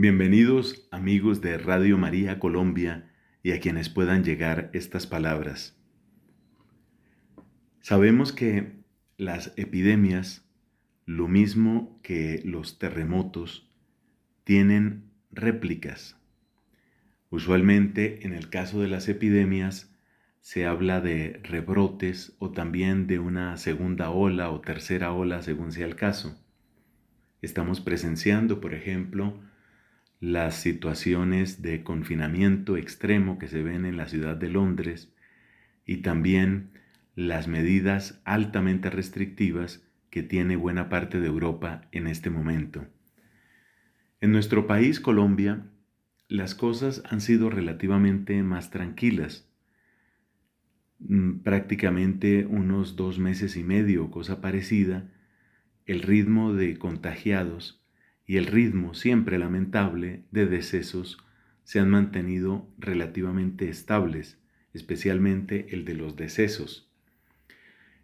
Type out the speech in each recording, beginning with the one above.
Bienvenidos amigos de Radio María Colombia y a quienes puedan llegar estas palabras. Sabemos que las epidemias, lo mismo que los terremotos, tienen réplicas. Usualmente en el caso de las epidemias se habla de rebrotes o también de una segunda ola o tercera ola según sea el caso. Estamos presenciando, por ejemplo, las situaciones de confinamiento extremo que se ven en la ciudad de Londres y también las medidas altamente restrictivas que tiene buena parte de Europa en este momento. En nuestro país, Colombia, las cosas han sido relativamente más tranquilas. Mm, prácticamente unos dos meses y medio, cosa parecida, el ritmo de contagiados y el ritmo siempre lamentable de decesos se han mantenido relativamente estables, especialmente el de los decesos.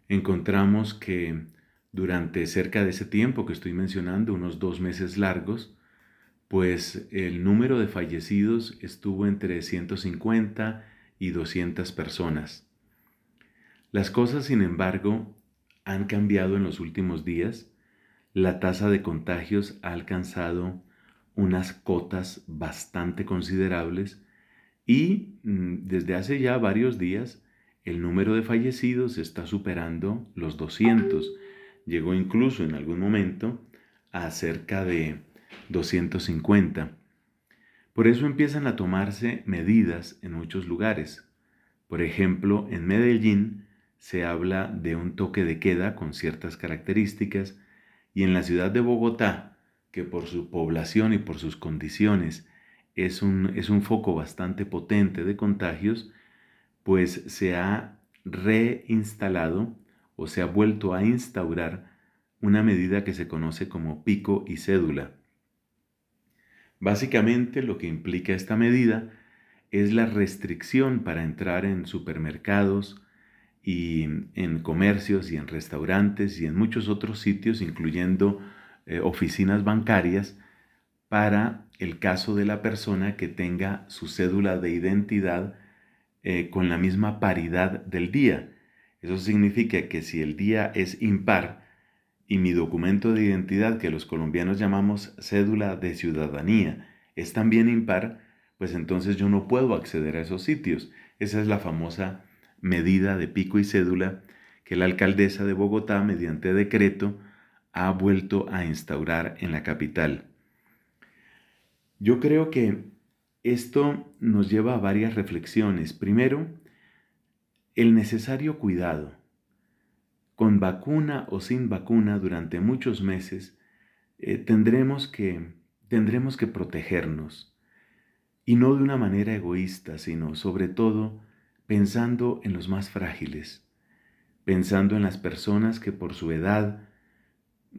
Encontramos que durante cerca de ese tiempo que estoy mencionando, unos dos meses largos, pues el número de fallecidos estuvo entre 150 y 200 personas. Las cosas, sin embargo, han cambiado en los últimos días la tasa de contagios ha alcanzado unas cotas bastante considerables y mm, desde hace ya varios días el número de fallecidos está superando los 200. Llegó incluso en algún momento a cerca de 250. Por eso empiezan a tomarse medidas en muchos lugares. Por ejemplo, en Medellín se habla de un toque de queda con ciertas características y en la ciudad de Bogotá, que por su población y por sus condiciones es un, es un foco bastante potente de contagios, pues se ha reinstalado o se ha vuelto a instaurar una medida que se conoce como pico y cédula. Básicamente lo que implica esta medida es la restricción para entrar en supermercados, y en comercios y en restaurantes y en muchos otros sitios, incluyendo eh, oficinas bancarias, para el caso de la persona que tenga su cédula de identidad eh, con la misma paridad del día. Eso significa que si el día es impar y mi documento de identidad, que los colombianos llamamos cédula de ciudadanía, es también impar, pues entonces yo no puedo acceder a esos sitios. Esa es la famosa medida de pico y cédula que la alcaldesa de Bogotá, mediante decreto, ha vuelto a instaurar en la capital. Yo creo que esto nos lleva a varias reflexiones. Primero, el necesario cuidado. Con vacuna o sin vacuna durante muchos meses, eh, tendremos, que, tendremos que protegernos. Y no de una manera egoísta, sino sobre todo pensando en los más frágiles, pensando en las personas que por su edad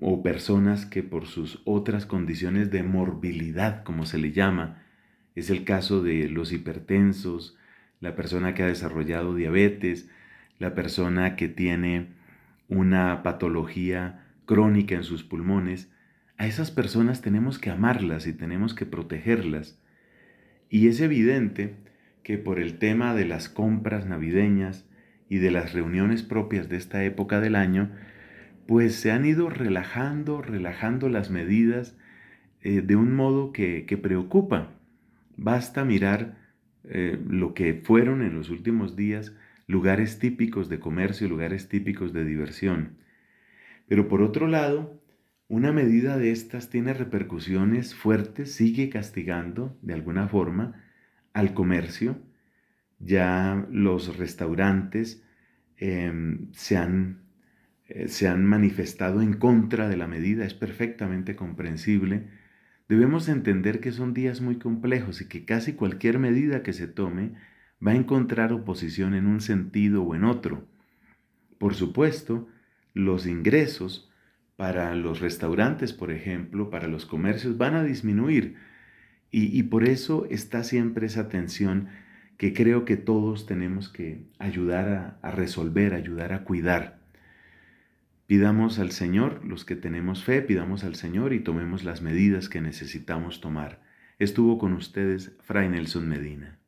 o personas que por sus otras condiciones de morbilidad, como se le llama, es el caso de los hipertensos, la persona que ha desarrollado diabetes, la persona que tiene una patología crónica en sus pulmones, a esas personas tenemos que amarlas y tenemos que protegerlas. Y es evidente que por el tema de las compras navideñas y de las reuniones propias de esta época del año, pues se han ido relajando, relajando las medidas eh, de un modo que, preocupa. Basta mirar eh, lo que fueron en los últimos días lugares típicos de comercio, lugares típicos de diversión. Pero por otro lado, una medida de estas tiene repercusiones fuertes, sigue castigando de alguna forma al comercio, ya los restaurantes em, eh, se han manifestado en contra de la medida, es perfectamente comprensible. Debemos entender que son días muy complejos y que casi cualquier medida que se tome va a encontrar oposición en un sentido o en otro. Por supuesto, los ingresos para los restaurantes, por ejemplo, para los comercios, van a disminuir y, por eso está siempre esa tensión que creo que todos tenemos que ayudar a, a resolver, ayudar a cuidar. Pidamos al Señor, los que tenemos fe, pidamos al Señor y tomemos las medidas que necesitamos tomar. Estuvo con ustedes Fray Nelson Medina.